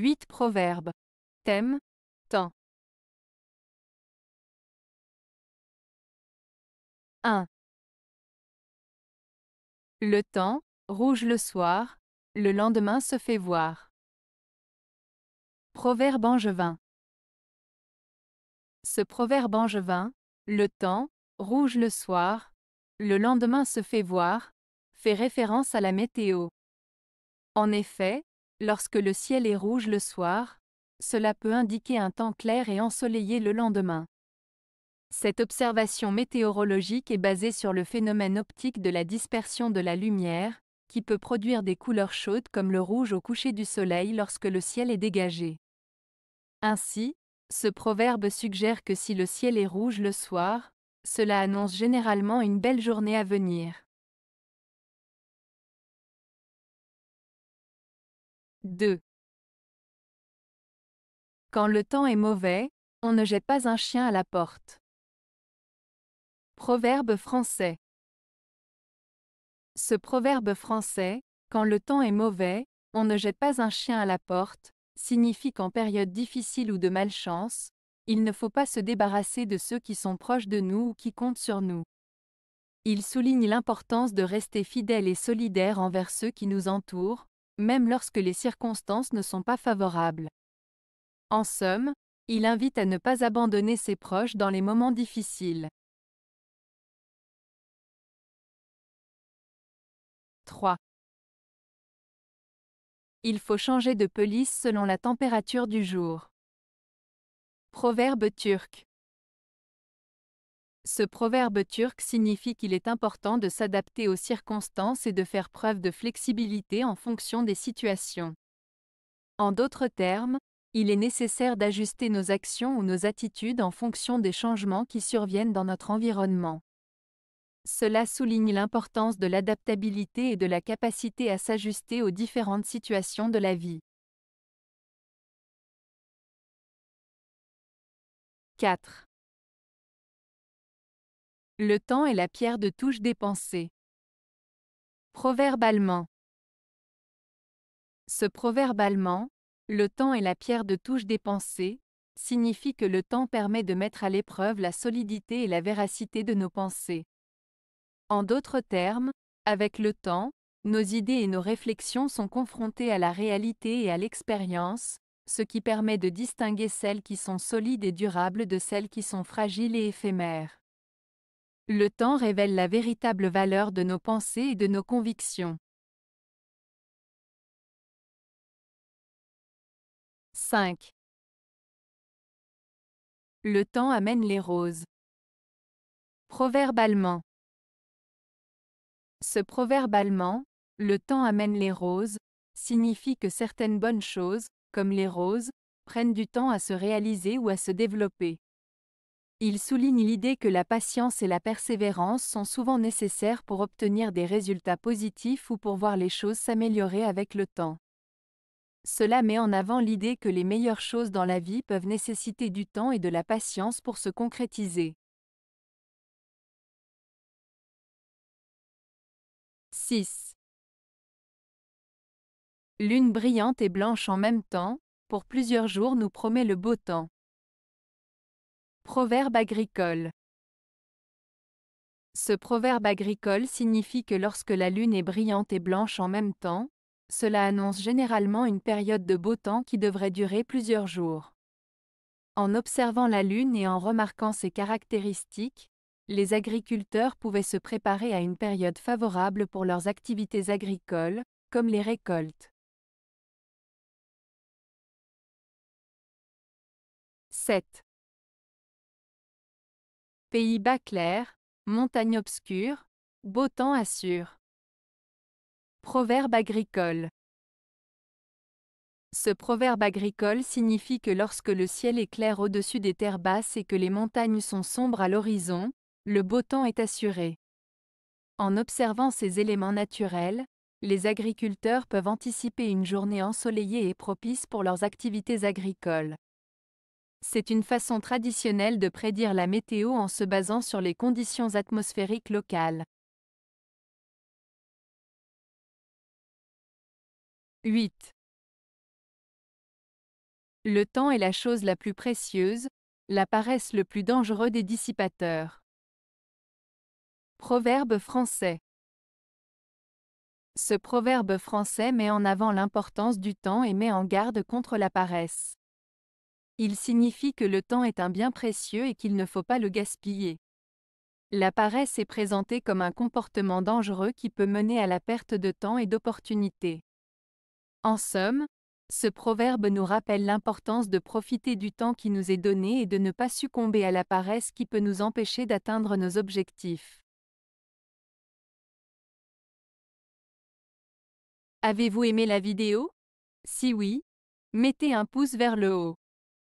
8 Proverbes. Thème. Temps. 1. Le temps, rouge le soir, le lendemain se fait voir. Proverbe angevin. Ce proverbe angevin, le temps, rouge le soir, le lendemain se fait voir, fait référence à la météo. En effet, Lorsque le ciel est rouge le soir, cela peut indiquer un temps clair et ensoleillé le lendemain. Cette observation météorologique est basée sur le phénomène optique de la dispersion de la lumière, qui peut produire des couleurs chaudes comme le rouge au coucher du soleil lorsque le ciel est dégagé. Ainsi, ce proverbe suggère que si le ciel est rouge le soir, cela annonce généralement une belle journée à venir. 2. Quand le temps est mauvais, on ne jette pas un chien à la porte. Proverbe français. Ce proverbe français, quand le temps est mauvais, on ne jette pas un chien à la porte, signifie qu'en période difficile ou de malchance, il ne faut pas se débarrasser de ceux qui sont proches de nous ou qui comptent sur nous. Il souligne l'importance de rester fidèle et solidaire envers ceux qui nous entourent, même lorsque les circonstances ne sont pas favorables. En somme, il invite à ne pas abandonner ses proches dans les moments difficiles. 3. Il faut changer de pelisse selon la température du jour. Proverbe turc. Ce proverbe turc signifie qu'il est important de s'adapter aux circonstances et de faire preuve de flexibilité en fonction des situations. En d'autres termes, il est nécessaire d'ajuster nos actions ou nos attitudes en fonction des changements qui surviennent dans notre environnement. Cela souligne l'importance de l'adaptabilité et de la capacité à s'ajuster aux différentes situations de la vie. 4. Le temps est la pierre de touche des pensées. Proverbe Ce proverbe allemand, le temps est la pierre de touche des pensées, signifie que le temps permet de mettre à l'épreuve la solidité et la véracité de nos pensées. En d'autres termes, avec le temps, nos idées et nos réflexions sont confrontées à la réalité et à l'expérience, ce qui permet de distinguer celles qui sont solides et durables de celles qui sont fragiles et éphémères. Le temps révèle la véritable valeur de nos pensées et de nos convictions. 5. Le temps amène les roses. Proverbe allemand. Ce proverbe allemand, le temps amène les roses, signifie que certaines bonnes choses, comme les roses, prennent du temps à se réaliser ou à se développer. Il souligne l'idée que la patience et la persévérance sont souvent nécessaires pour obtenir des résultats positifs ou pour voir les choses s'améliorer avec le temps. Cela met en avant l'idée que les meilleures choses dans la vie peuvent nécessiter du temps et de la patience pour se concrétiser. 6. Lune brillante et blanche en même temps, pour plusieurs jours nous promet le beau temps. Proverbe agricole. Ce proverbe agricole signifie que lorsque la lune est brillante et blanche en même temps, cela annonce généralement une période de beau temps qui devrait durer plusieurs jours. En observant la lune et en remarquant ses caractéristiques, les agriculteurs pouvaient se préparer à une période favorable pour leurs activités agricoles, comme les récoltes. 7. Pays-Bas clair, montagne obscure, beau temps assure. Proverbe agricole. Ce proverbe agricole signifie que lorsque le ciel est clair au-dessus des terres basses et que les montagnes sont sombres à l'horizon, le beau temps est assuré. En observant ces éléments naturels, les agriculteurs peuvent anticiper une journée ensoleillée et propice pour leurs activités agricoles. C'est une façon traditionnelle de prédire la météo en se basant sur les conditions atmosphériques locales. 8. Le temps est la chose la plus précieuse, la paresse le plus dangereux des dissipateurs. Proverbe français. Ce proverbe français met en avant l'importance du temps et met en garde contre la paresse. Il signifie que le temps est un bien précieux et qu'il ne faut pas le gaspiller. La paresse est présentée comme un comportement dangereux qui peut mener à la perte de temps et d'opportunités. En somme, ce proverbe nous rappelle l'importance de profiter du temps qui nous est donné et de ne pas succomber à la paresse qui peut nous empêcher d'atteindre nos objectifs. Avez-vous aimé la vidéo Si oui, mettez un pouce vers le haut.